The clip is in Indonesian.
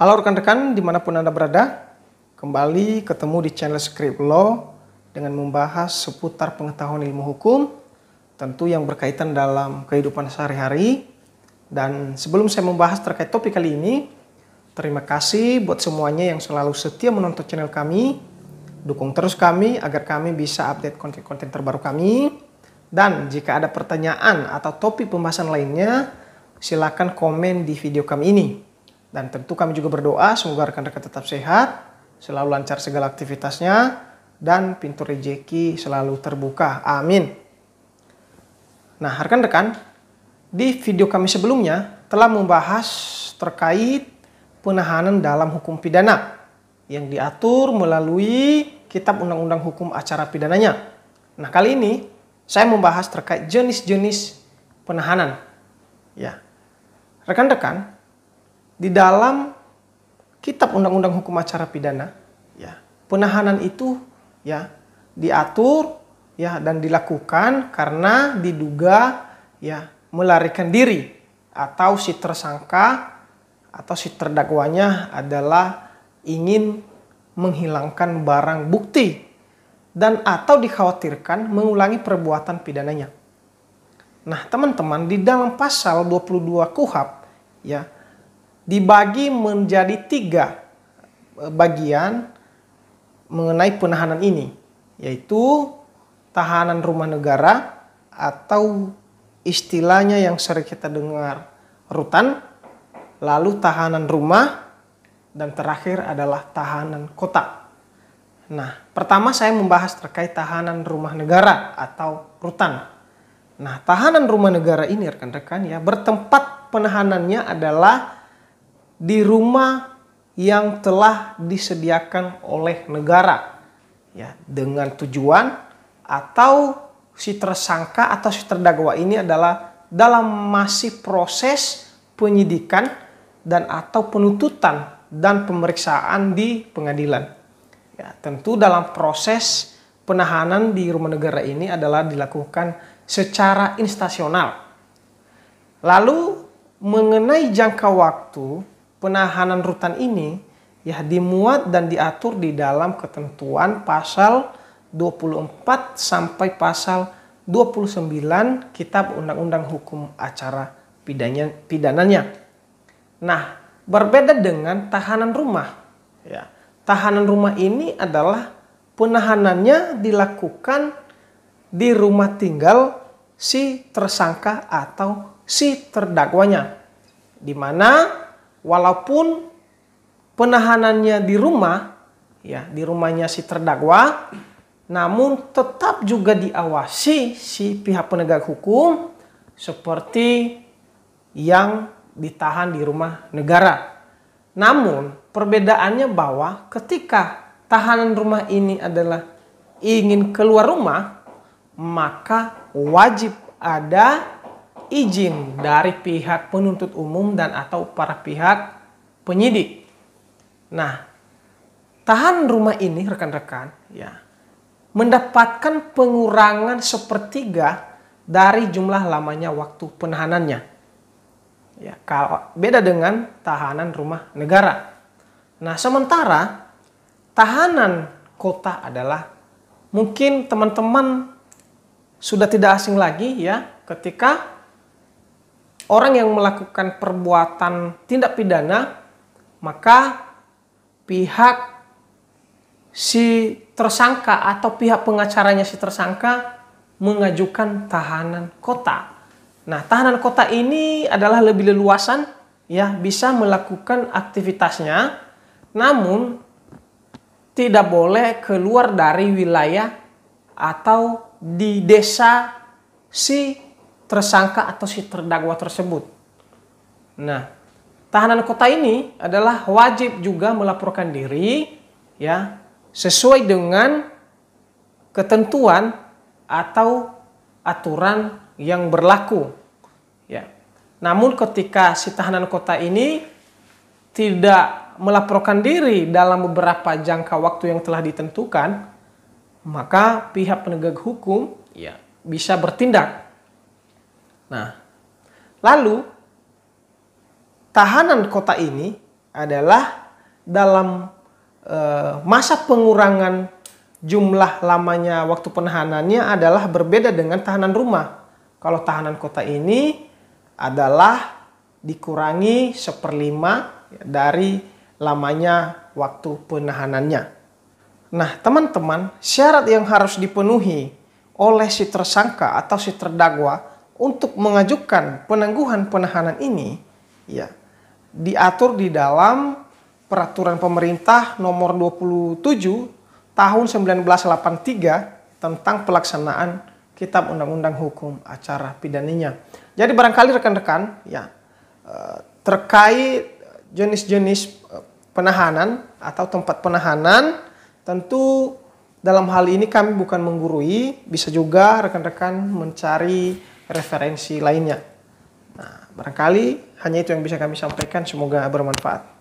Halo rekan-rekan dimanapun Anda berada, kembali ketemu di channel Script Law dengan membahas seputar pengetahuan ilmu hukum, tentu yang berkaitan dalam kehidupan sehari-hari. Dan sebelum saya membahas terkait topik kali ini, terima kasih buat semuanya yang selalu setia menonton channel kami. Dukung terus kami agar kami bisa update konten-konten terbaru kami. Dan jika ada pertanyaan atau topik pembahasan lainnya, silakan komen di video kami ini. Dan tentu kami juga berdoa semoga rekan-rekan tetap sehat, selalu lancar segala aktivitasnya, dan pintu rejeki selalu terbuka. Amin. Nah, rekan-rekan, di video kami sebelumnya telah membahas terkait penahanan dalam hukum pidana yang diatur melalui Kitab Undang-Undang Hukum Acara Pidananya. Nah, kali ini saya membahas terkait jenis-jenis penahanan. Ya. Rekan-rekan, di dalam kitab undang-undang hukum acara pidana ya penahanan itu ya diatur ya dan dilakukan karena diduga ya melarikan diri atau si tersangka atau si terdakwanya adalah ingin menghilangkan barang bukti dan atau dikhawatirkan mengulangi perbuatan pidananya. Nah, teman-teman, di dalam pasal 22 KUHAP ya dibagi menjadi tiga e, bagian mengenai penahanan ini, yaitu tahanan rumah negara atau istilahnya yang sering kita dengar rutan, lalu tahanan rumah, dan terakhir adalah tahanan kota. Nah, pertama saya membahas terkait tahanan rumah negara atau rutan. Nah, tahanan rumah negara ini rekan-rekan ya bertempat penahanannya adalah di rumah yang telah disediakan oleh negara ya dengan tujuan atau si tersangka atau si terdakwa ini adalah dalam masih proses penyidikan dan atau penuntutan dan pemeriksaan di pengadilan. Ya, tentu dalam proses penahanan di rumah negara ini adalah dilakukan secara instasional. Lalu mengenai jangka waktu penahanan rutan ini ya dimuat dan diatur di dalam ketentuan pasal 24 sampai pasal 29 Kitab Undang-Undang Hukum Acara pidananya Pidananya. Nah, berbeda dengan tahanan rumah. Ya, tahanan rumah ini adalah penahanannya dilakukan di rumah tinggal si tersangka atau si terdakwanya. Di mana walaupun penahanannya di rumah ya di rumahnya si terdakwa namun tetap juga diawasi si pihak penegak hukum seperti yang ditahan di rumah negara. Namun perbedaannya bahwa ketika tahanan rumah ini adalah ingin keluar rumah maka wajib ada izin dari pihak penuntut umum dan atau para pihak penyidik. Nah, tahan rumah ini rekan-rekan ya mendapatkan pengurangan sepertiga dari jumlah lamanya waktu penahanannya. Ya, kalau beda dengan tahanan rumah negara. Nah, sementara tahanan kota adalah mungkin teman-teman sudah tidak asing lagi ya ketika orang yang melakukan perbuatan tindak pidana, maka pihak si tersangka atau pihak pengacaranya si tersangka mengajukan tahanan kota. Nah, tahanan kota ini adalah lebih leluasan ya, bisa melakukan aktivitasnya namun tidak boleh keluar dari wilayah atau di desa si tersangka atau si terdakwa tersebut. Nah, tahanan kota ini adalah wajib juga melaporkan diri ya sesuai dengan ketentuan atau aturan yang berlaku. Ya. Namun ketika si tahanan kota ini tidak melaporkan diri dalam beberapa jangka waktu yang telah ditentukan, maka pihak penegak hukum ya bisa bertindak Nah, lalu tahanan kota ini adalah dalam e, masa pengurangan jumlah lamanya waktu penahanannya adalah berbeda dengan tahanan rumah. Kalau tahanan kota ini adalah dikurangi seperlima dari lamanya waktu penahanannya. Nah, teman-teman, syarat yang harus dipenuhi oleh si tersangka atau si terdakwa untuk mengajukan penangguhan penahanan ini ya diatur di dalam peraturan pemerintah nomor 27 tahun 1983 tentang pelaksanaan kitab undang-undang hukum acara pidananya. Jadi barangkali rekan-rekan ya eh, terkait jenis-jenis eh, penahanan atau tempat penahanan tentu dalam hal ini kami bukan menggurui, bisa juga rekan-rekan mencari referensi lainnya. Nah, barangkali hanya itu yang bisa kami sampaikan, semoga bermanfaat.